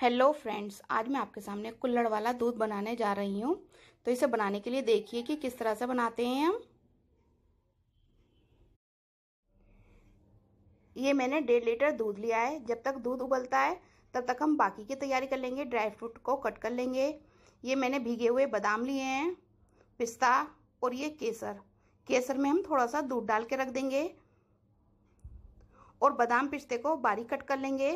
hello friends आज मैं आपके सामने कुल्लड़ वाला दूध बनाने जा रही हूँ तो इसे बनाने के लिए देखिए कि किस तरह से बनाते हैं हम ये मैंने डेढ़ लीटर दूध लिया है जब तक दूध उबलता है तब तक हम बाकी की तैयारी कर लेंगे ड्राई फ्रूट को कट कर लेंगे ये मैंने भीगे हुए बादाम लिए हैं पिस्ता और ये केसर केसर में हम थोड़ा सा दूध डाल के रख देंगे और बादाम पिस्ते को बारीक कट कर लेंगे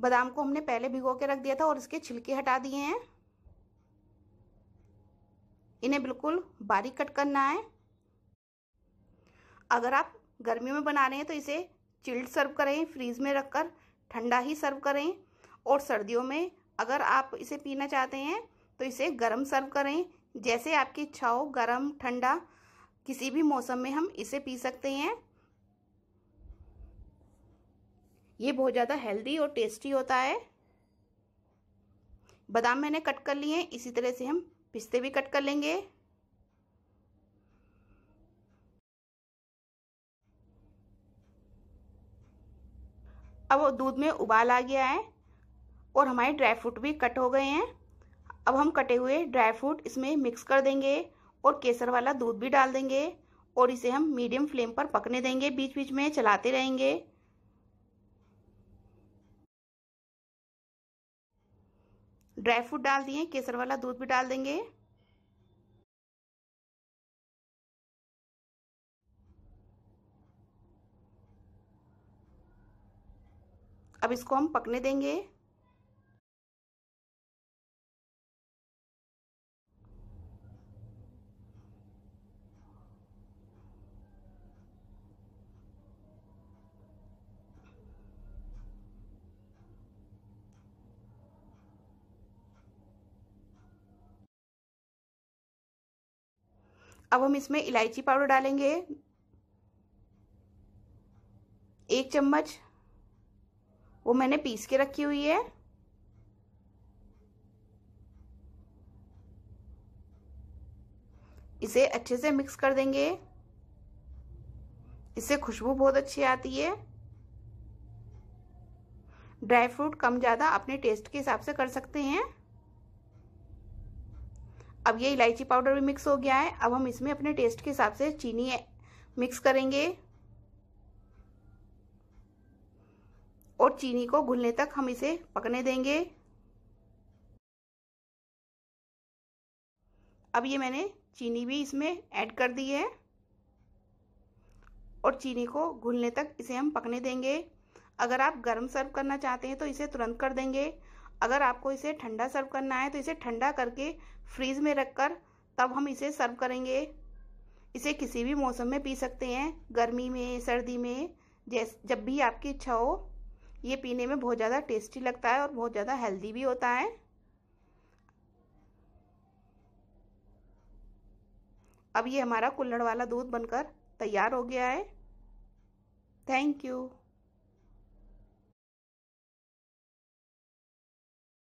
बादाम को हमने पहले भिगो के रख दिया था और इसके छिलके हटा दिए हैं इन्हें बिल्कुल बारीक कट करना है अगर आप गर्मी में बना रहे हैं तो इसे चिल्ड सर्व करें फ्रीज में रखकर ठंडा ही सर्व करें और सर्दियों में अगर आप इसे पीना चाहते हैं तो इसे गर्म सर्व करें जैसे आपकी इच्छा हो गर्म ठंडा किसी भी मौसम में हम इसे पी सकते हैं ये बहुत ज़्यादा हेल्दी और टेस्टी होता है बादाम मैंने कट कर लिए हैं इसी तरह से हम पिस्ते भी कट कर लेंगे अब दूध में उबाल आ गया है और हमारे ड्राई फ्रूट भी कट हो गए हैं अब हम कटे हुए ड्राई फ्रूट इसमें मिक्स कर देंगे और केसर वाला दूध भी डाल देंगे और इसे हम मीडियम फ्लेम पर पकने देंगे बीच बीच में चलाते रहेंगे ड्राई फ्रूट डाल दिए केसर वाला दूध भी डाल देंगे अब इसको हम पकने देंगे अब हम इसमें इलायची पाउडर डालेंगे एक चम्मच वो मैंने पीस के रखी हुई है इसे अच्छे से मिक्स कर देंगे इससे खुशबू बहुत अच्छी आती है ड्राई फ्रूट कम ज़्यादा अपने टेस्ट के हिसाब से कर सकते हैं अब ये इलायची पाउडर भी मिक्स हो गया है अब हम इसमें अपने टेस्ट के हिसाब से चीनी मिक्स करेंगे और चीनी को घुलने तक हम इसे पकने देंगे अब ये मैंने चीनी भी इसमें ऐड कर दी है और चीनी को घुलने तक इसे हम पकने देंगे अगर आप गर्म सर्व करना चाहते हैं तो इसे तुरंत कर देंगे अगर आपको इसे ठंडा सर्व करना है तो इसे ठंडा करके फ्रीज में रखकर तब हम इसे सर्व करेंगे इसे किसी भी मौसम में पी सकते हैं गर्मी में सर्दी में जैस जब भी आपकी इच्छा हो ये पीने में बहुत ज़्यादा टेस्टी लगता है और बहुत ज़्यादा हेल्दी भी होता है अब ये हमारा कुल्लड़ वाला दूध बनकर तैयार हो गया है थैंक यू